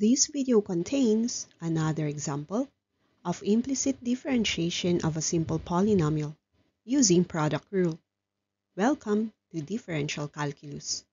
This video contains another example of implicit differentiation of a simple polynomial using product rule. Welcome to Differential Calculus.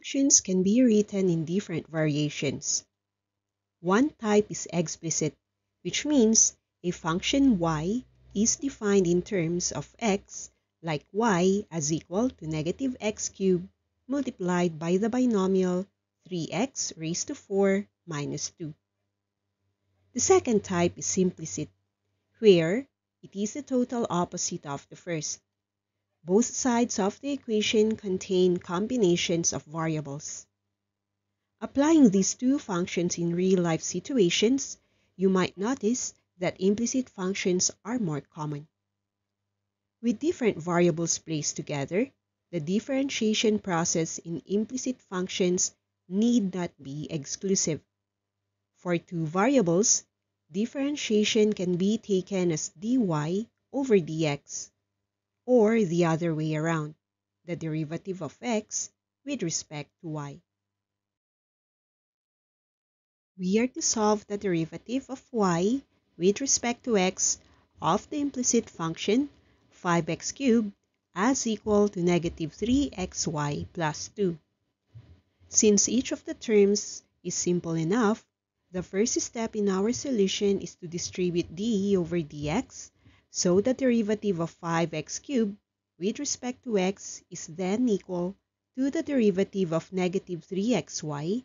functions can be written in different variations. One type is explicit, which means a function y is defined in terms of x, like y as equal to negative x cubed multiplied by the binomial 3x raised to 4 minus 2. The second type is simplicit, where it is the total opposite of the first. Both sides of the equation contain combinations of variables. Applying these two functions in real-life situations, you might notice that implicit functions are more common. With different variables placed together, the differentiation process in implicit functions need not be exclusive. For two variables, differentiation can be taken as dy over dx or the other way around, the derivative of x with respect to y. We are to solve the derivative of y with respect to x of the implicit function 5x cubed as equal to negative 3xy plus 2. Since each of the terms is simple enough, the first step in our solution is to distribute d over dx so the derivative of 5x cubed with respect to x is then equal to the derivative of negative 3xy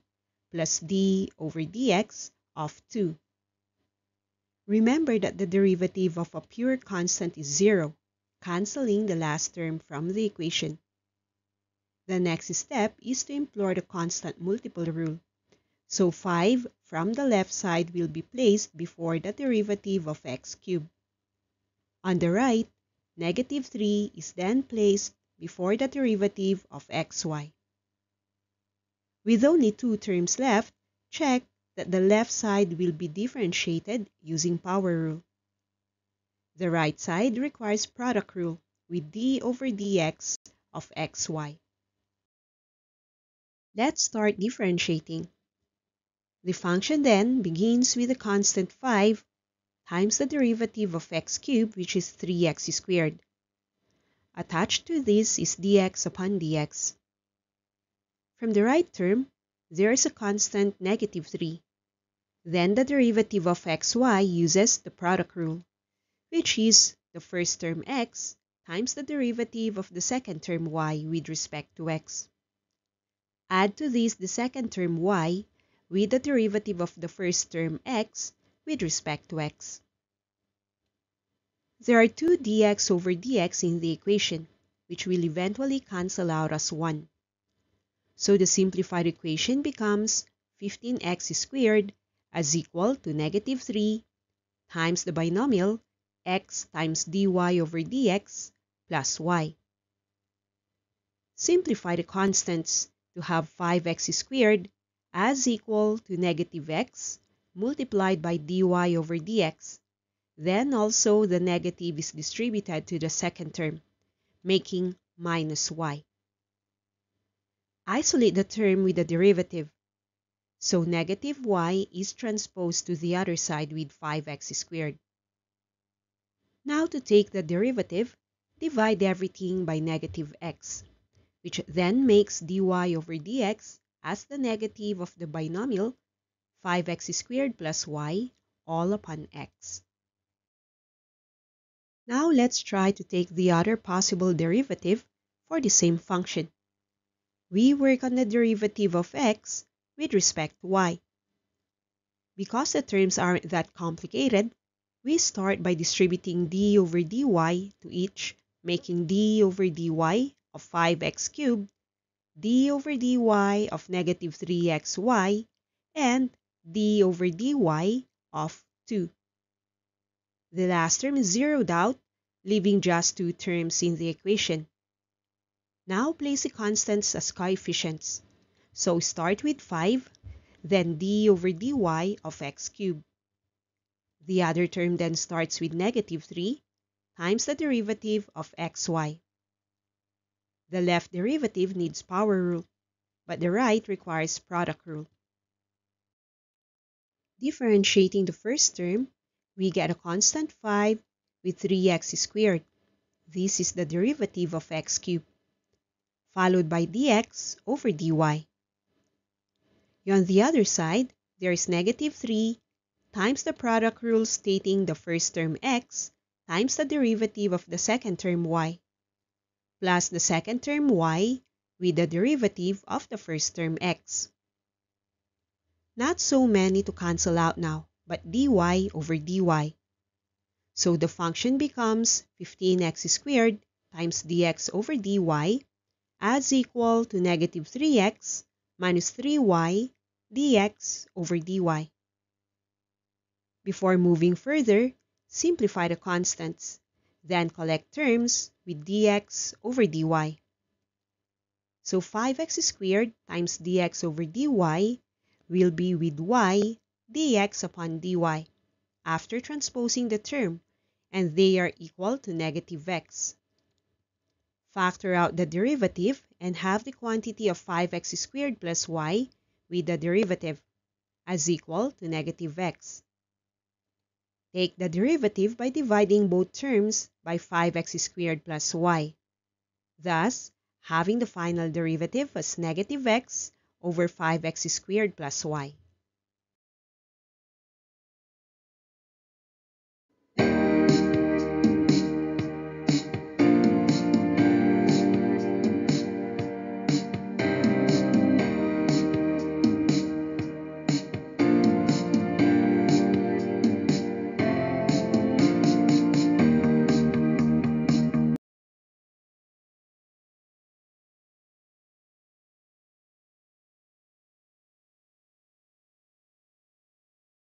plus d over dx of 2. Remember that the derivative of a pure constant is 0, cancelling the last term from the equation. The next step is to employ the constant multiple rule. So 5 from the left side will be placed before the derivative of x cubed. On the right, negative 3 is then placed before the derivative of xy. With only two terms left, check that the left side will be differentiated using power rule. The right side requires product rule with d over dx of xy. Let's start differentiating. The function then begins with a constant 5 times the derivative of x cubed, which is 3x squared. Attached to this is dx upon dx. From the right term, there is a constant negative 3. Then the derivative of xy uses the product rule, which is the first term x times the derivative of the second term y with respect to x. Add to this the second term y with the derivative of the first term x with respect to x. There are 2 dx over dx in the equation, which will eventually cancel out as 1. So the simplified equation becomes 15x squared as equal to negative 3 times the binomial x times dy over dx plus y. Simplify the constants to have 5x squared as equal to negative x multiplied by dy over dx. Then also the negative is distributed to the second term, making minus y. Isolate the term with the derivative. So negative y is transposed to the other side with 5x squared. Now to take the derivative, divide everything by negative x, which then makes dy over dx as the negative of the binomial 5x squared plus y all upon x. Now let's try to take the other possible derivative for the same function. We work on the derivative of x with respect to y. Because the terms aren't that complicated, we start by distributing d over dy to each, making d over dy of 5x cubed, d over dy of negative 3xy, and d over dy of 2. The last term is zeroed out, leaving just two terms in the equation. Now place the constants as coefficients. So start with 5, then d over dy of x cubed. The other term then starts with negative 3 times the derivative of xy. The left derivative needs power rule, but the right requires product rule. Differentiating the first term, we get a constant 5 with 3x squared. This is the derivative of x cubed, followed by dx over dy. On the other side, there is negative 3 times the product rule stating the first term x times the derivative of the second term y, plus the second term y with the derivative of the first term x. Not so many to cancel out now, but dy over dy. So the function becomes 15x squared times dx over dy as equal to negative 3x minus 3y dx over dy. Before moving further, simplify the constants, then collect terms with dx over dy. So 5x squared times dx over dy will be with y dx upon dy after transposing the term, and they are equal to negative x. Factor out the derivative and have the quantity of 5x squared plus y with the derivative as equal to negative x. Take the derivative by dividing both terms by 5x squared plus y, thus having the final derivative as negative x over 5x squared plus y.